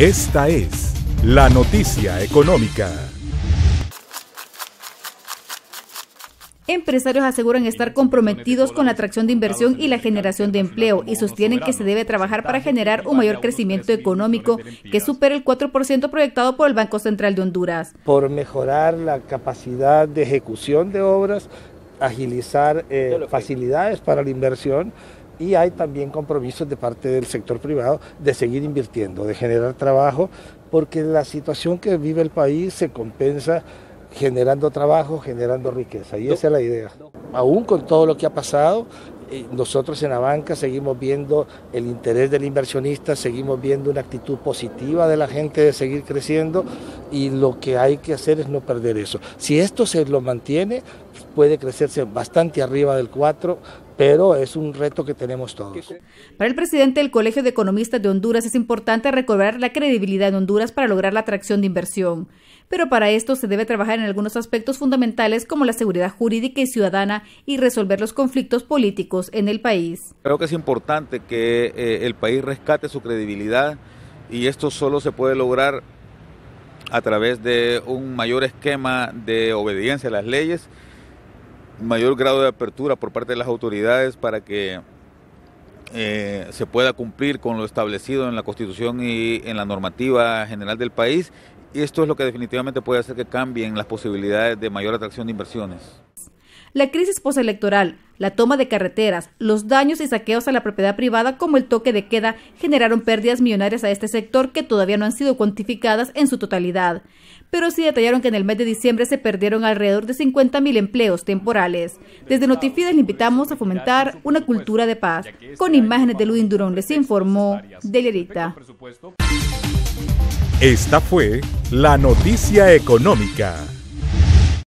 Esta es la noticia económica. Empresarios aseguran estar comprometidos con la atracción de inversión y la generación de empleo y sostienen que se debe trabajar para generar un mayor crecimiento económico que supere el 4% proyectado por el Banco Central de Honduras. Por mejorar la capacidad de ejecución de obras, agilizar eh, facilidades para la inversión y hay también compromisos de parte del sector privado de seguir invirtiendo, de generar trabajo, porque la situación que vive el país se compensa generando trabajo, generando riqueza, y esa es la idea. Aún con todo lo que ha pasado, eh, nosotros en la banca seguimos viendo el interés del inversionista, seguimos viendo una actitud positiva de la gente de seguir creciendo y lo que hay que hacer es no perder eso. Si esto se lo mantiene, puede crecerse bastante arriba del 4, pero es un reto que tenemos todos. Para el presidente del Colegio de Economistas de Honduras es importante recobrar la credibilidad de Honduras para lograr la atracción de inversión, pero para esto se debe trabajar en algunos aspectos fundamentales como la seguridad jurídica y ciudadana y resolver los conflictos políticos en el país. Creo que es importante que eh, el país rescate su credibilidad y esto solo se puede lograr a través de un mayor esquema de obediencia a las leyes mayor grado de apertura por parte de las autoridades para que eh, se pueda cumplir con lo establecido en la Constitución y en la normativa general del país. Y esto es lo que definitivamente puede hacer que cambien las posibilidades de mayor atracción de inversiones. La crisis postelectoral la toma de carreteras, los daños y saqueos a la propiedad privada como el toque de queda generaron pérdidas millonarias a este sector que todavía no han sido cuantificadas en su totalidad. Pero sí detallaron que en el mes de diciembre se perdieron alrededor de 50.000 empleos temporales. Desde Notifides le invitamos a fomentar una cultura de paz. Con imágenes de Luis Durón les informó Delerita. Esta fue la noticia económica.